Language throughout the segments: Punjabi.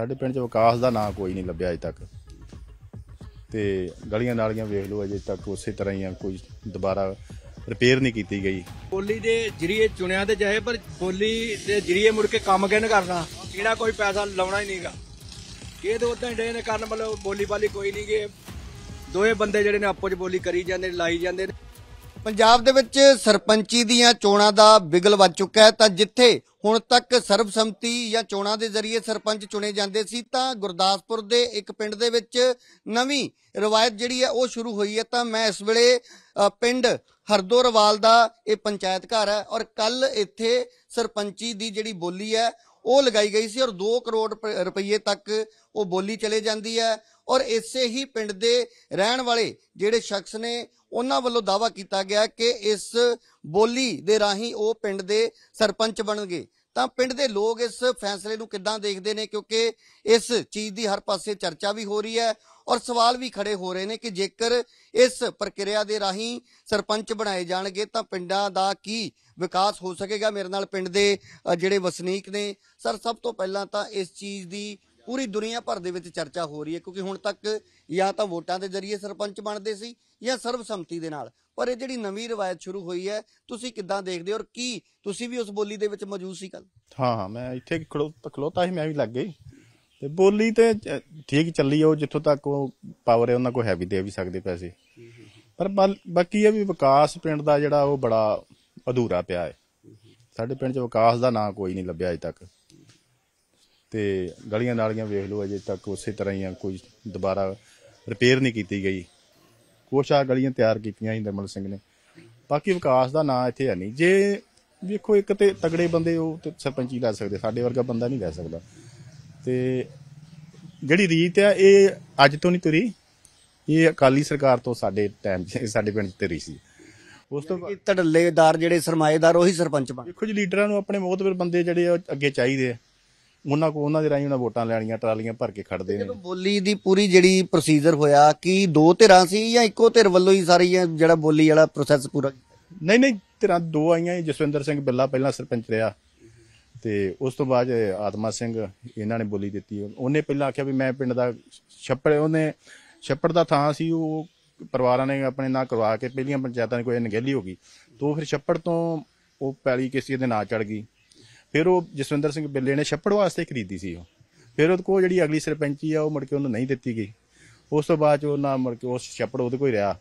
ਸਾਡੇ ਪਿੰਡ 'ਚ ਵਿਕਾਸ ਦਾ ਨਾਂ ਕੋਈ ਨਹੀਂ ਲੱਭਿਆ ਅਜੇ ਤੱਕ ਤੇ ਗਲੀਆਂ ਨਾਲੀਆਂ ਵੇਖ ਲਓ ਅਜੇ ਤੱਕ ਉਸੇ ਤਰ੍ਹਾਂ ਹੀ ਆ ਕੋਈ ਦੁਬਾਰਾ ਰਿਪੇਅਰ ਨਹੀਂ ਕੀਤੀ ਗਈ ਬੋਲੀ ਦੇ ਜਰੀਏ ਚੁਣਿਆ ਤੇ ਜਾਏ ਪਰ ਬੋਲੀ ਦੇ ਜਰੀਏ ਮੁੜ ਕੇ ਕੰਮ ਕਿਨ ਕਰਨਾ ਕਿਹੜਾ ਕੋਈ ਪੈਸਾ ਲਾਉਣਾ ਹੀ ਨਹੀਂਗਾ ਇਹ ਤੇ ਉਦਾਂ ਹੀ ਡੇ ਨੇ ਕਰਨ ਮਤਲਬ ਬੋਲੀ ਬਾਲੀ ਕੋਈ ਨਹੀਂ ਗੇ ਦੋਏ ਬੰਦੇ ਜਿਹੜੇ ਨੇ ਆਪੋ ਚ ਬੋਲੀ ਕਰੀ ਜਾਂਦੇ ਲਾਈ ਜਾਂਦੇ ਨੇ ਪੰਜਾਬ ਦੇ ਵਿੱਚ ਸਰਪੰਚੀ ਦੀਆਂ ਚੋਣਾਂ ਦਾ ਵਿਗਲ ਵੱਜ ਚੁੱਕਾ ਹੈ ਤਾਂ ਜਿੱਥੇ ਹੁਣ ਤੱਕ ਸਰਬਸੰਮਤੀ ਜਾਂ ਚੋਣਾਂ ਦੇ ਜ਼ਰੀਏ ਸਰਪੰਚ ਚੁਣੇ ਜਾਂਦੇ ਸੀ ਤਾਂ ਗੁਰਦਾਸਪੁਰ ਦੇ ਇੱਕ ਪਿੰਡ ਦੇ ਵਿੱਚ ਨਵੀਂ ਰਵਾਇਤ ਜਿਹੜੀ ਹੈ ਉਹ ਸ਼ੁਰੂ ਹੋਈ ਹੈ ਤਾਂ ਮੈਂ ਇਸ ਵੇਲੇ ਪਿੰਡ ਹਰਦੋਰਵਾਲ ਦਾ ਇਹ ਪੰਚਾਇਤ ਘਰ ਹੈ ਔਰ ਕੱਲ ਇੱਥੇ ਸਰਪੰਚੀ ਦੀ ਜਿਹੜੀ ਬੋਲੀ ਹੈ ਉਹ ਲਗਾਈ ਗਈ ਸੀ ਔਰ 2 ਕਰੋੜ ਰੁਪਏ ਤੱਕ ਉਹ ਬੋਲੀ ਚਲੇ ਜਾਂਦੀ ਹੈ ਔਰ ਇਸੇ ਹੀ ਪਿੰਡ ਦੇ ਰਹਿਣ ਵਾਲੇ ਜਿਹੜੇ ਸ਼ਖਸ ਨੇ ਉਹਨਾਂ ਵੱਲੋਂ ਦਾਵਾ ਕੀਤਾ ਗਿਆ ਕਿ ਇਸ ਬੋਲੀ ਦੇ ਰਾਹੀਂ ਉਹ ਪਿੰਡ ਦੇ ਸਰਪੰਚ ਬਣਨਗੇ ਤਾਂ ਪਿੰਡ ਦੇ ਲੋਕ ਇਸ ਫੈਸਲੇ ਨੂੰ ਕਿੱਦਾਂ ਦੇਖਦੇ ਨੇ ਕਿਉਂਕਿ ਇਸ ਚੀਜ਼ ਦੀ ਹਰ ਪਾਸੇ ਚਰਚਾ ਵੀ ਹੋ ਰਹੀ ਹੈ ਔਰ ਸਵਾਲ ਵੀ ਖੜੇ ਹੋ ਰਹੇ ਨੇ ਕਿ ਜੇਕਰ ਇਸ ਪ੍ਰਕਿਰਿਆ ਦੇ ਰਾਹੀਂ ਸਰਪੰਚ ਬਣਾਏ ਜਾਣਗੇ ਤਾਂ ਪਿੰਡਾਂ ਦਾ ਕੀ ਵਿਕਾਸ ਹੋ ਸਕੇਗਾ ਮੇਰੇ ਨਾਲ ਪਿੰਡ ਦੇ ਜਿਹੜੇ ਵਸਨੀਕ ਨੇ ਸਰ ਸਭ ਤੋਂ ਪਹਿਲਾਂ ਤਾਂ ਇਸ ਚੀਜ਼ ਦੀ ਪੂਰੀ ਦੁਨੀਆ ਭਰ ਦੇ ਵਿੱਚ ਚਰਚਾ ਹੋ ਰਹੀ ਹੈ ਕਿਉਂਕਿ ਹੁਣ ਤੱਕ ਜਾਂ ਤਾਂ ਵੋਟਾਂ ਦੇ ਜ਼ਰੀਏ ਸਰਪੰਚ ਬਣਦੇ ਸੀ ਜਾਂ ਸਰਬਸੰਮਤੀ ਦੇ ਨਾਲ ਪਰ ਇਹ ਜਿਹੜੀ ਨਵੀਂ ਰਵਾਇਤ ਸ਼ੁਰੂ ਹੋਈ ਹੈ ਤੁਸੀਂ ਕਿੱਦਾਂ ਦੇਖਦੇ ਹੋ ਔਰ ਕੀ ਤੁਸੀਂ ਵੀ ਉਸ ਬੋਲੀ ਦੇ ਵਿੱਚ ਮੌਜੂਦ ਸੀ ਕੱਲ ਹਾਂ ਹਾਂ ਮੈਂ ਇੱਥੇ ਖਲੋਤਾ ਸੀ ਮੈਂ ਵੀ ਲੱਗ ਗਈ ਤੇ ਬੋਲੀ ਤੇ ਠੀਕ ਚੱਲੀ ਉਹ ਜਿੱਥੋਂ ਤੱਕ ਉਹ ਪਾਵਰ ਹੈ ਉਹਨਾਂ ਕੋ ਹੈ ਵੀ ਦੇ ਵੀ ਸਕਦੇ ਪੈਸੇ ਪਰ ਬਾਕੀ ਇਹ ਵੀ ਵਿਕਾਸ ਪਿੰਡ ਦਾ ਜਿਹੜਾ ਉਹ ਬੜਾ ਅਧੂਰਾ ਪਿਆ ਹੈ ਸਾਡੇ ਪਿੰਡ 'ਚ ਵਿਕਾਸ ਦਾ ਨਾਂ ਕੋਈ ਨਹੀਂ ਲੱਭਿਆ ਅਜੇ ਤੱਕ ਤੇ ਗਲੀਆਂ ਨਾਲੀਆਂ ਵੇਖ ਲਓ ਅਜੇ ਤੱਕ ਉਸੇ ਤਰ੍ਹਾਂ ਹੀ ਆ ਕੋਈ ਦੁਬਾਰਾ ਰਿਪੇਅਰ ਨਹੀਂ ਕੀਤੀ ਗਈ ਕੁਛ ਆ ਗਲੀਆਂ ਤਿਆਰ ਕੀਤੀਆਂ ਸੀ ਨਰਮਲ ਸਿੰਘ ਨੇ ਬਾਕੀ ਵਿਕਾਸ ਦਾ ਨਾਂ ਇੱਥੇ ਆ ਨਹੀਂ ਜੇ ਵੇਖੋ ਇੱਕ ਤੇ ਤਗੜੇ ਬੰਦੇ ਉਹ ਤੇ ਸਰਪੰਚੀ ਲੈ ਸਕਦੇ ਸਾਡੇ ਵਰਗਾ ਬੰਦਾ ਨਹੀਂ ਲੈ ਸਕਦਾ ਤੇ ਜਿਹੜੀ ਰੀਤ ਆ ਇਹ ਅੱਜ ਤੋਂ ਨਹੀਂ ਤੁਰੀ ਇਹ ਅਕਾਲੀ ਸਰਕਾਰ ਤੋਂ ਸਾਡੇ ਟਾਈਮ ਸਾਡੇ ਪਿੰਡ ਤੇ ਰਹੀ ਸੀ ਉਸ ਤੋਂ ਬਾਅਦ ਧੜੱਲੇਦਾਰ ਜਿਹੜੇ ਸਰਮਾਏਦਾਰ ਉਹੀ ਸਰਪੰਚ ਬਣ ਦੇਖੋ ਜੀ ਲੀਡਰਾਂ ਨੂੰ ਆਪਣੇ ਮੋਹਤਬਰ ਬੰਦੇ ਜਿਹੜੇ ਅੱਗੇ ਚਾਹੀਦੇ ਆ ਉਹਨਾਂ ਕੋ ਉਹਨਾਂ ਦੇ ਰਾਹੀਂ ਉਹਨਾਂ ਵੋਟਾਂ ਲੈਣੀਆਂ ਟਰਾਲੀਆਂ ਭਰ ਕੇ ਖੜਦੇ ਨੇ ਜਦੋਂ ਬੋਲੀ ਦੀ ਪੂਰੀ ਜਿਹੜੀ ਪ੍ਰੋਸੀਜਰ ਹੋਇਆ ਕਿ ਦੋ ਧਿਰਾਂ ਸੀ ਜਾਂ ਇੱਕੋ ਧਿਰ ਵੱਲੋਂ ਹੀ ਸਾਰੀ ਹੈ ਜਿਹੜਾ ਬੋਲੀ ਵਾਲਾ ਪ੍ਰੋਸੈਸ ਪੂਰਾ ਨਹੀਂ ਨਹੀਂ ਧਿਰਾਂ ਦੋ ਆਈਆਂ ਜੀ, ਜਸਵਿੰਦਰ ਸਿੰਘ ਬਿੱਲਾ ਪਹਿਲਾਂ ਸਰਪੰਚ ਰਿਹਾ ਤੇ ਉਸ ਤੋਂ ਬਾਅਦ ਆਤਮਾ ਸਿੰਘ ਇਹਨਾਂ ਨੇ ਬੋਲੀ ਦਿੱਤੀ ਉਹਨੇ ਪਹਿਲਾਂ ਆਖਿਆ ਵੀ ਮੈਂ ਪਿੰਡ ਦਾ ਛੱਪੜ ਉਹਨੇ ਛੱਪੜ ਦਾ ਥਾਂ ਸੀ ਉਹ ਪਰਿਵਾਰਾਂ ਨੇ ਆਪਣੇ ਨਾਂ ਕਰਵਾ ਕੇ ਪਹਿਲੀਆਂ ਪੰਚਾਇਤਾਂ ਦੀ ਕੋਈ ਨਗੇਲੀ ਹੋ ਗਈ ਤੋਂ ਫਿਰ ਛੱਪੜ ਤੋਂ ਉਹ ਪੈਲੀ ਕਿਸੇ ਦੇ ਨਾਂ ਚੜ ਗਈ ਫਿਰ ਉਹ ਜਸਵਿੰਦਰ ਸਿੰਘ ਬਿੱਲੇ ਨੇ ਛੱਪੜ ਵਾਸਤੇ ਖਰੀਦੀ ਸੀ ਉਹ ਫਿਰ ਉਹ ਕੋ ਜਿਹੜੀ ਅਗਲੀ ਸਰਪੰਚੀ ਆ ਉਹ ਮੁੜ ਕੇ ਉਹਨੂੰ ਨਹੀਂ ਦਿੱਤੀ ਗਈ ਉਸ ਤੋਂ ਬਾਅਦ ਉਹ ਨਾ ਮੁੜ ਕੇ ਉਸ ਛੱਪੜ ਉਹਦੇ ਕੋਈ ਰਿਹਾ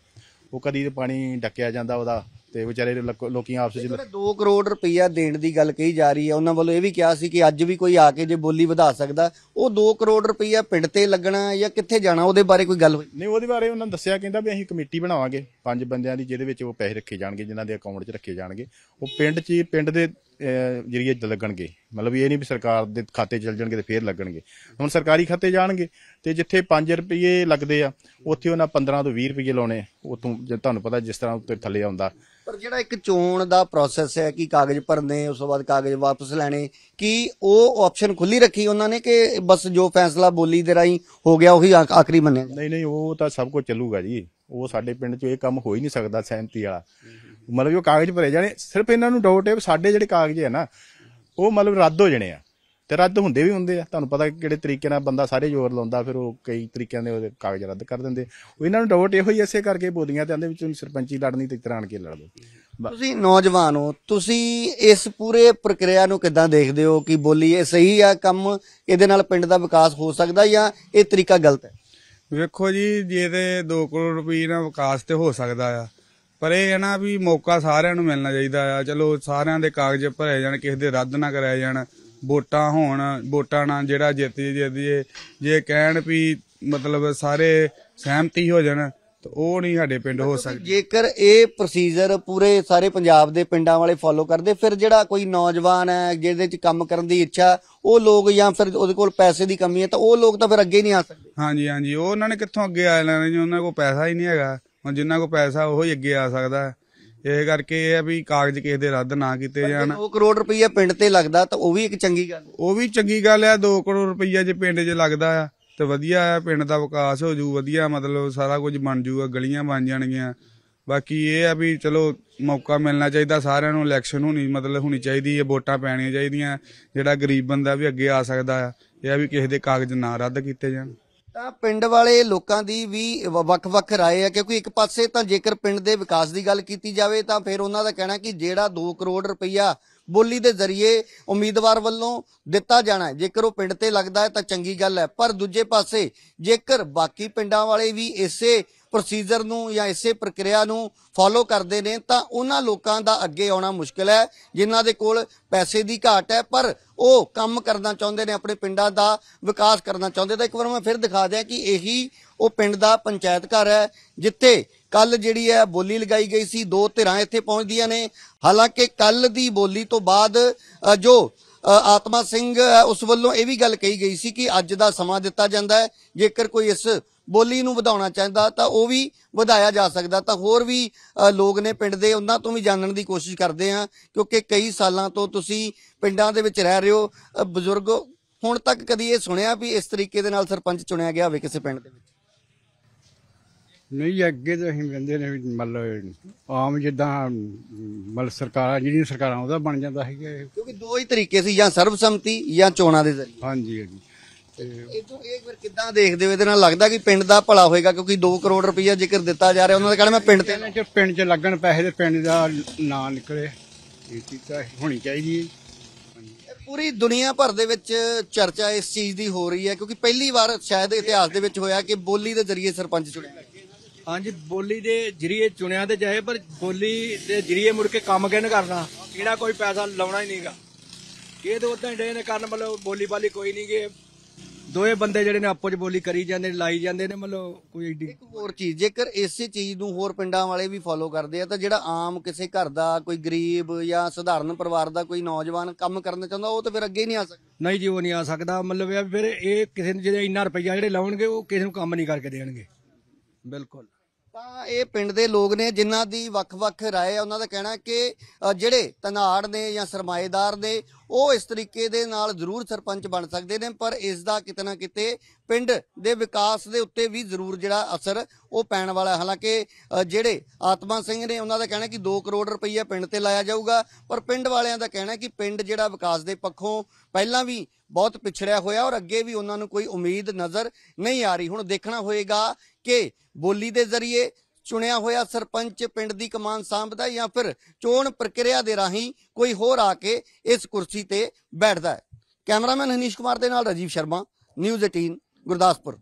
ਉਹ ਕਦੀ ਤੇ ਪਾਣੀ ਡੱਕਿਆ ਜਾਂਦਾ ਉਹਦਾ ਤੇ ਵਿਚਾਰੇ ਲੋਕੀ ਆਪਸ ਵਿੱਚ 2 ਕਰੋੜ ਰੁਪਈਆ ਦੇਣ ਦੀ ਗੱਲ ਕਹੀ ਜਾ ਰਹੀ ਹੈ ਉਹਨਾਂ ਵੱਲੋਂ ਇਹ ਵੀ ਕਿਹਾ ਸੀ ਕਿ ਅੱਜ ਵੀ ਕੋਈ ਆ ਕੇ ਜੇ ਬੋਲੀ ਵਧਾ ਸਕਦਾ ਉਹ 2 ਕਰੋੜ ਰੁਪਈਆ ਪਿੰਡ ਤੇ ਲੱਗਣਾ ਜਾਂ ਕਿੱਥੇ ਜਾਣਾ ਉਹਦੇ ਬਾਰੇ ਕੋਈ ਗੱਲ ਹੋਈ ਨਹੀਂ ਉਹਦੇ ਬਾਰੇ ਉਹਨਾਂ ਨੇ ਦੱਸਿਆ ਕਹਿੰਦਾ ਵੀ ਅਸੀਂ ਕਮੇਟੀ ਬਣਾਵਾਂਗੇ ਪੰਜ ਬੰਦਿਆਂ ਦੀ ਜਿਹਦੇ ਵਿੱਚ ਉਹ ਪੈਸੇ ਰੱਖੇ ਜਾਣਗੇ ਜਿਨ੍ਹਾਂ ਦੇ ਅਕਾਊਂਟ 'ਚ ਰੱਖੇ ਜਾਣਗੇ ਉਹ ਪਿੰਡ 'ਚ ਪਿੰਡ ਦੇ ਜਰੀਏ ਲੱਗਣਗੇ ਮਤਲਬ ਇਹ ਨਹੀਂ ਵੀ ਸਰਕਾਰ ਦੇ ਖਾਤੇ ਚਲ ਜਾਣਗੇ ਤੇ ਫੇਰ ਲੱਗਣਗੇ ਹੁਣ ਸਰਕਾਰੀ ਖਾਤੇ ਜਾਣਗੇ ਤੇ ਜਿੱਥੇ 5 ਰੁਪਏ ਲੱਗਦੇ ਆ ਉੱਥੇ ਉਹਨਾਂ 15 ਤੋਂ 20 ਰੁਪਏ ਲਾਉਣੇ ਉਤੋਂ ਤੁਹਾਨੂੰ ਪਤਾ ਜਿਸ ਤਰ੍ਹਾਂ ਉੱਤੇ ਥੱਲੇ ਆਉਂਦਾ ਪਰ ਜਿਹੜਾ ਇੱਕ ਚੋਣ ਦਾ ਪ੍ਰੋਸੈਸ ਹੈ ਕਿ ਕਾਗਜ਼ ਭਰਨੇ ਉਸ ਤੋਂ ਬਾਅਦ ਕਾਗਜ਼ ਵਾਪਸ ਲੈਣੇ ਕਿ ਉਹ ਆਪਸ਼ਨ ਖੁੱਲੀ ਰੱਖੀ ਉਹਨਾਂ ਨੇ ਕਿ ਬਸ ਜੋ ਫੈਸਲਾ ਬੋਲੀ ਦੇ ਰਾਈ ਹੋ ਗਿਆ ਉਹੀ ਆਖਰੀ ਮੰਨਿਆ ਨਹੀਂ ਨਹੀਂ ਉਹ ਤਾਂ ਸਭ ਕੁਝ ਚੱਲੂਗਾ ਜੀ ਉਹ ਸਾਡੇ ਪਿੰਡ 'ਚ ਇਹ ਕੰਮ ਹੋ ਹੀ ਨਹੀਂ ਸਕਦਾ ਸਹਿਮਤੀ ਵਾਲਾ ਮਤਲਬ ਉਹ ਕਾਗਜ਼ ਭਰੇ ਜਾਣੇ ਸਿਰਫ ਇਹਨਾਂ ਨੂੰ ਡਾਊਟ ਹੈ ਸਾਡੇ ਜਿਹੜੇ ਕਾਗਜ਼ ਹੈ ਨਾ ਉਹ ਮਤਲਬ ਰੱਦ ਹੋ ਜਾਣੇ ਆ ਤੇ ਰੱਦ ਹੁੰਦੇ ਵੀ ਹੁੰਦੇ ਆ ਤੁਹਾਨੂੰ ਪਤਾ ਕਿਹੜੇ ਤਰੀਕੇ ਨਾਲ ਬੰਦਾ ਸਾਰੇ ਜ਼ੋਰ ਲਾਉਂਦਾ ਫਿਰ ਉਹ ਕਈ ਤਰੀਕਿਆਂ ਦੇ ਉਹਦੇ ਕਾਗਜ਼ ਰੱਦ ਕਰ ਦਿੰਦੇ ਉਹ ਇਹਨਾਂ ਨੂੰ ਡਾਊਟ ਇਹੋ ਹੀ ਐਸੇ ਕਰਕੇ ਬੋਲੀਆਂ ਤੇ ਆਂਦੇ ਵਿੱਚ ਸਰਪੰਚੀ ਲੜਨੀ ਤੇ ਤਰਾਣ ਕੇ ਲੜ ਲਓ ਤੁਸੀਂ ਨੌਜਵਾਨ ਹੋ ਤੁਸੀਂ ਇਸ ਪੂਰੇ ਪ੍ਰਕਿਰਿਆ ਨੂੰ ਕਿਦਾਂ ਦੇਖਦੇ ਹੋ ਕਿ ਬੋਲੀ ਇਹ ਸਹੀ ਆ ਕੰਮ ਇਹਦੇ ਨਾਲ ਪਿੰਡ ਦਾ ਵਿਕਾਸ ਹੋ ਸਕਦਾ ਜਾਂ ਇਹ ਤਰੀਕਾ ਗਲਤ ਹੈ ਵੇਖੋ ਜੀ ਜੇ ਤੇ 2 ਕਰੋੜ ਰੁਪਏ ਨਾਲ ਵਿਕਾਸ ਤੇ ਹੋ ਸਕਦਾ ਆ ਪਰ ਇਹ ਹੈ ਨਾ ਵੀ ਮੌਕਾ ਸਾਰਿਆਂ ਨੂੰ ਮਿਲਣਾ ਚਾਹੀਦਾ ਆ ਚਲੋ ਸਾਰਿਆਂ ਦੇ ਕਾਗਜ਼ ਭਰੇ ਜਾਣ ਕਿਸੇ ਦੇ ਰੱਦ ਨਾ ਕਰਾਏ ਜਾਣ ਵੋਟਾਂ ਹੋਣ ਵੋਟਾਂ ਨਾਲ ਜਿਹੜਾ ਜਿੱਤ ਜੇ ਜੇ ਕਹਿਣ ਵੀ ਮਤਲਬ ਸਾਰੇ ਸਹਿਮਤੀ ਹੋ ਜਾਣ ਤੇ ਉਹ ਨਹੀਂ ਸਾਡੇ ਪਿੰਡ ਹੋ ਸਕਦਾ ਜੇਕਰ ਇਹ ਪ੍ਰੋਸੀਜਰ ਪੂਰੇ ਸਾਰੇ ਪੰਜਾਬ ਦੇ ਪਿੰਡਾਂ ਵਾਲੇ ਫਾਲੋ ਕਰਦੇ ਫਿਰ ਜਿਹੜਾ ਕੋਈ ਨੌਜਵਾਨ ਹੈ ਜਿਹਦੇ ਚ ਕੰਮ ਕਰਨ ਦੀ ਇੱਛਾ ਉਹ ਲੋਕ ਜਾਂ ਫਿਰ ਉਹਦੇ ਕੋਲ ਪੈਸੇ ਦੀ ਕਮੀ ਹੈ ਤਾਂ ਉਹ ਲੋਕ ਤਾਂ ਫਿਰ ਅੱਗੇ ਨਹੀਂ ਆ ਸਕਦੇ ਹਾਂਜੀ ਹਾਂਜੀ ਉਹ ਉਹਨਾਂ ਨੇ ਕਿੱਥੋਂ ਅੱਗੇ ਆ ਲੈਣੇ ਜੀ ਉਹਨਾਂ ਕੋਲ ਪੈਸਾ ਹੀ ਨਹੀਂ ਹੈਗਾ ਹੁਣ ਜਿੰਨਾਂ ਕੋਲ ਪੈਸਾ ਉਹ ਹੀ ਅੱਗੇ ਆ ਸਕਦਾ ਇਹ ਕਰਕੇ ਇਹ ਆ ਵੀ ਕਾਗਜ਼ ਕਿਸੇ ਦੇ ਰੱਦ ਨਾ ਕੀਤੇ ਜਾਣ 2 ਕਰੋੜ ਰੁਪਈਆ ਪਿੰਡ ਤੇ ਲੱਗਦਾ ਤਾਂ ਉਹ ਵੀ ਇੱਕ ਚੰਗੀ ਗੱਲ ਉਹ ਵੀ ਚੰਗੀ ਗੱਲ ਆ 2 ਕਰੋੜ ਰੁਪਈਆ ਜੇ ਪਿੰਡ 'ਚ ਲੱਗਦਾ ਆ ਤੇ ਵਧੀਆ ਹੈ ਪਿੰਡ ਦਾ ਵਿਕਾਸ ਹੋ ਜੂ ਵਧੀਆ ਮਤਲਬ ਸਾਰਾ ਕੁਝ ਬਣ ਜੂਗਾ ਗਲੀਆਂ ਬਣ ਜਾਣਗੀਆਂ ਬਾਕੀ ਇਹ ਆ ਵੀ ਚਲੋ ਮੌਕਾ ਮਿਲਣਾ ਚਾਹੀਦਾ ਸਾਰਿਆਂ ਨੂੰ ਇਲੈਕਸ਼ਨ ਹੋਣੀ ਮਤਲਬ ਹੋਣੀ ਚਾਹੀਦੀ ਹੈ ਵੋਟਾਂ ਪੈਣੀਆਂ ਚਾਹੀਦੀਆਂ ਜਿਹੜਾ ਗਰੀਬ ਬੰਦਾ ਵੀ ਅੱਗੇ ਆ ਸਕਦਾ ਹੈ ਇਹ ਆ ਵੀ ਕਿਸੇ ਦੇ ਕਾਗਜ਼ ਨਾ ਰੱਦ ਕੀਤੇ ਜਾਣ ਤਾਂ ਪਿੰਡ ਵਾਲੇ ਲੋਕਾਂ ਦੀ ਵੀ ਵੱਖ-ਵੱਖ رائے ਹੈ ਕਿਉਂਕਿ ਇੱਕ ਪਾਸੇ ਤਾਂ ਜੇਕਰ ਪਿੰਡ ਦੇ ਵਿਕਾਸ ਦੀ ਗੱਲ ਕੀਤੀ ਜਾਵੇ ਤਾਂ ਫਿਰ ਉਹਨਾਂ ਦਾ ਕਹਿਣਾ ਕਿ ਜਿਹੜਾ 2 ਕਰੋੜ ਰੁਪਈਆ ਬੋਲੀ ਦੇ ਜ਼ਰੀਏ ਉਮੀਦਵਾਰ ਵੱਲੋਂ ਦਿੱਤਾ ਜਾਣਾ ਜੇਕਰ ਉਹ ਪਿੰਡ ਤੇ ਲੱਗਦਾ ਹੈ ਤਾਂ ਚੰਗੀ ਗੱਲ ਹੈ ਪਰ ਦੂਜੇ ਪਾਸੇ ਜੇਕਰ ਬਾਕੀ ਪਿੰਡਾਂ ਵਾਲੇ ਵੀ ਇਸੇ ਪ੍ਰੋਸੀਜਰ ਨੂੰ ਜਾਂ ਇਸੇ ਪ੍ਰਕਿਰਿਆ ਨੂੰ ਫੋਲੋ ਕਰਦੇ ਨੇ ਤਾਂ ਉਹਨਾਂ ਲੋਕਾਂ ਦਾ ਅੱਗੇ ਆਉਣਾ ਮੁਸ਼ਕਲ ਹੈ ਜਿਨ੍ਹਾਂ ਦੇ ਕੋਲ ਪੈਸੇ ਦੀ ਘਾਟ ਹੈ ਪਰ ਉਹ ਕੰਮ ਕਰਨਾ ਚਾਹੁੰਦੇ ਨੇ ਆਪਣੇ ਪਿੰਡਾਂ ਦਾ ਵਿਕਾਸ ਕਰਨਾ ਚਾਹੁੰਦੇ ਤਾਂ ਇੱਕ ਵਾਰ ਮੈਂ ਫਿਰ ਦਿਖਾ ਦਿਆਂ ਕਿ ਇਹੀ ਉਹ ਪਿੰਡ ਦਾ ਪੰਚਾਇਤ ਘਰ ਹੈ ਜਿੱਥੇ ਕੱਲ ਜਿਹੜੀ ਹੈ ਬੋਲੀ ਲਗਾਈ ਗਈ ਸੀ ਦੋ ਧਿਰਾਂ ਇੱਥੇ ਪਹੁੰਚਦੀਆਂ ਨੇ ਹਾਲਾਂਕਿ ਕੱਲ ਦੀ ਬੋਲੀ ਤੋਂ ਬਾਅਦ ਜੋ ਆਤਮਾ ਸਿੰਘ ਉਸ ਵੱਲੋਂ ਇਹ ਵੀ ਗੱਲ ਕਹੀ ਗਈ ਸੀ ਕਿ ਅੱਜ ਦਾ ਸਮਾਂ ਦਿੱਤਾ ਜਾਂਦਾ ਹੈ ਜੇਕਰ ਕੋਈ ਇਸ ਬੋਲੀ ਨੂੰ ਵਧਾਉਣਾ ਚਾਹੁੰਦਾ ਤਾਂ ਉਹ ਵੀ ਵਧਾਇਆ ਜਾ ਸਕਦਾ ਤਾਂ ਹੋਰ ਵੀ ਲੋਕ ਨੇ ਪਿੰਡ ਦੇ ਉਹਨਾਂ ਤੋਂ ਵੀ ਜਾਣਨ ਦੀ ਕੋਸ਼ਿਸ਼ ਕਰਦੇ ਆ ਕਿਉਂਕਿ ਕਈ ਸਾਲਾਂ ਤੋਂ ਤੁਸੀਂ ਪਿੰਡਾਂ ਦੇ ਵਿੱਚ ਰਹਿ ਰਹੇ ਹੋ ਬਜ਼ੁਰਗ ਹੁਣ ਤੱਕ ਕਦੀ ਇਹ ਸੁਣਿਆ ਵੀ ਇਸ ਤਰੀਕੇ ਦੇ ਨਾਲ ਸਰਪੰਚ ਚੁਣਿਆ ਗਿਆ ਹੋਵੇ ਕਿਸੇ ਪਿੰਡ ਦੇ ਵਿੱਚ ਨਹੀਂ ਅੱਗੇ ਤਾਂ ਅਸੀਂ ਕਹਿੰਦੇ ਨੇ ਵੀ ਮੱਲ ਆਮ ਜਿੱਦਾਂ ਮੱਲ ਸਰਕਾਰਾਂ ਜਿਹੜੀਆਂ ਸਰਕਾਰਾਂ ਉਹਦਾ ਬਣ ਜਾਂਦਾ ਹੈ ਕਿਉਂਕਿ ਦੋ ਹੀ ਤਰੀਕੇ ਸੀ ਜਾਂ ਸਰਬਸੰਮਤੀ ਜਾਂ ਚੋਣਾਂ ਦੇ ਜ਼ਰੀਏ ਹਾਂਜੀ ਹਾਂਜੀ ਇਹ ਤੋਂ ਇਹ ਕਿੱਦਾਂ ਦੇਖਦੇ ਹੋ ਇਹਦੇ ਨਾਲ ਲੱਗਦਾ ਕਿ ਪਿੰਡ ਦਾ ਭਲਾ ਹੋਏਗਾ ਕਿਉਂਕਿ 2 ਕਰੋੜ ਰੁਪਈਆ ਜ਼ਿਕਰ ਦਿੱਤਾ ਜਾ ਰਿਹਾ ਉਹਨਾਂ ਦੇ ਕਹਿੰਦੇ ਮੈਂ ਪਿੰਡ ਤੇ ਪਿੰਡ ਚ ਲੱਗਣ ਪੈਸੇ ਦੇ ਪਿੰਡ ਦਾ ਨਾਂ ਨਿਕਲੇ ਇਹ ਹੋਣੀ ਚਾਹੀਦੀ ਹੈ ਪੂਰੀ ਦੁਨੀਆ ਭਰ ਦੇ ਵਿੱਚ ਚਰਚਾ ਇਸ ਚੀਜ਼ ਦੀ ਹੋ ਰਹੀ ਹੈ ਕਿਉਂਕਿ ਪਹਿਲੀ ਵਾਰ ਸ਼ਾਇਦ ਇਤਿਹਾਸ ਦੇ ਵਿੱਚ ਹੋਇਆ ਕਿ ਬੋਲੀ ਦੇ ਜ਼ਰੀਏ ਸਰਪੰਚ ਚੁਣਿਆ ਹਾਂਜੀ ਬੋਲੀ ਦੇ ਜਰੀਏ ਚੁਣਿਆ ਤੇ ਜਾਏ ਪਰ ਬੋਲੀ ਦੇ ਜਰੀਏ ਮੁੜ ਕੇ ਕੰਮ ਕਿਨ ਕਰਨਾ ਕਿਹੜਾ ਕੋਈ ਪੈਸਾ ਲਾਉਣਾ ਹੀ ਨਹੀਂਗਾ ਇਹ ਤੇ ਉਦਾਂ ਹੀ ਡੇ ਨੇ ਕਰਨ ਮਤਲਬ ਬੋਲੀ ਬਾਲੀ ਕੋਈ ਨਹੀਂ ਗੇ ਦੋਏ ਬੰਦੇ ਜਿਹੜੇ ਨੇ ਆਪੋ ਚ ਬੋਲੀ ਕਰੀ ਜਾਂਦੇ ਨੇ ਲਾਈ ਜਾਂਦੇ ਨੇ ਮਤਲਬ ਕੋਈ ਐਡੀ ਇੱਕ ਹੋਰ ਚੀਜ਼ ਜੇਕਰ ਇਸੇ ਚੀਜ਼ ਨੂੰ ਹੋਰ ਪਿੰਡਾਂ ਵਾਲੇ ਵੀ ਫੋਲੋ ਕਰਦੇ ਆ ਤਾਂ ਜਿਹੜਾ ਆਮ ਕਿਸੇ ਘਰ ਦਾ ਕੋਈ ਗਰੀਬ ਜਾਂ ਸਧਾਰਨ ਪਰਿਵਾਰ ਦਾ ਕੋਈ ਨੌਜਵਾਨ ਕੰਮ ਕਰਨਾ ਚਾਹੁੰਦਾ ਉਹ ਤਾਂ ਫਿਰ ਅੱਗੇ ਨਹੀਂ ਆ ਸਕਦਾ ਨਹੀਂ ਜੀ ਉਹ ਨਹੀਂ ਆ ਸਕਦਾ ਮਤਲਬ ਫਿਰ ਇਹ ਕਿਸੇ ਨੂੰ ਜਿਹੜੇ ਇੰਨਾ ਰੁਪਈਆ ਜਿਹੜੇ ਲਾਉਣਗੇ ਉਹ ਕਿਸੇ ਨੂੰ ਕੰਮ ਨਹੀਂ ਕਰਕੇ ਦੇਣਗੇ ਬਿਲਕੁਲ ਤਾਂ ਇਹ ਪਿੰਡ ਦੇ ਲੋਕ ਨੇ ਜਿਨ੍ਹਾਂ ਦੀ ਵੱਖ-ਵੱਖ رائے ਹੈ ਉਹਨਾਂ ਦਾ ਕਹਿਣਾ ਕਿ ਜਿਹੜੇ ਤਨਾੜ ਨੇ ਜਾਂ ਸਰਮਾਏਦਾਰ ਨੇ ਉਹ ਇਸ ਤਰੀਕੇ ਦੇ ਨਾਲ ਜ਼ਰੂਰ ਸਰਪੰਚ ਬਣ ਸਕਦੇ ਨੇ ਪਰ ਇਸ ਦਾ ਕਿਤਨਾ ਕਿਤੇ ਪਿੰਡ ਦੇ ਵਿਕਾਸ ਦੇ ਉੱਤੇ ਵੀ ਜ਼ਰੂਰ ਜਿਹੜਾ ਅਸਰ ਉਹ ਪੈਣ ਵਾਲਾ ਹੈ। ਹਾਲਾਂਕਿ ਜਿਹੜੇ ਆਤਮਾ ਸਿੰਘ ਨੇ ਉਹਨਾਂ ਦਾ ਕਹਿਣਾ ਕਿ 2 ਕਰੋੜ ਰੁਪਈਆ ਪਿੰਡ ਤੇ ਲਾਇਆ ਜਾਊਗਾ ਪਰ ਪਿੰਡ ਵਾਲਿਆਂ ਦਾ ਕਹਿਣਾ ਕਿ ਪਿੰਡ ਜਿਹੜਾ ਵਿਕਾਸ ਦੇ ਪੱਖੋਂ ਪਹਿਲਾਂ ਵੀ ਬਹੁਤ ਪਿਛੜਿਆ ਹੋਇਆ ਔਰ ਅੱਗੇ ਵੀ ਉਹਨਾਂ ਨੂੰ ਕੋਈ ਉਮੀਦ ਨਜ਼ਰ ਨਹੀਂ ਆ ਰਹੀ ਹੁਣ ਦੇਖਣਾ ਹੋਏਗਾ ਕੇ ਬੋਲੀ ਦੇ ਜ਼ਰੀਏ ਚੁਣਿਆ ਹੋਇਆ ਸਰਪੰਚ ਪਿੰਡ ਦੀ ਕਮਾਨ ਸੰਭਦਾ ਜਾਂ ਫਿਰ ਚੋਣ ਪ੍ਰਕਿਰਿਆ ਦੇ ਰਾਹੀਂ ਕੋਈ ਹੋਰ ਆ ਕੇ ਇਸ ਕੁਰਸੀ ਤੇ ਬੈਠਦਾ ਹੈ ਕੈਮਰਾਮੈਨ ਹਨੀਸ਼ ਕੁਮਾਰ ਦੇ ਨਾਲ ਰਜੀਵ ਸ਼ਰਮਾ ਨਿਊਜ਼ 18 ਗੁਰਦਾਸਪੁਰ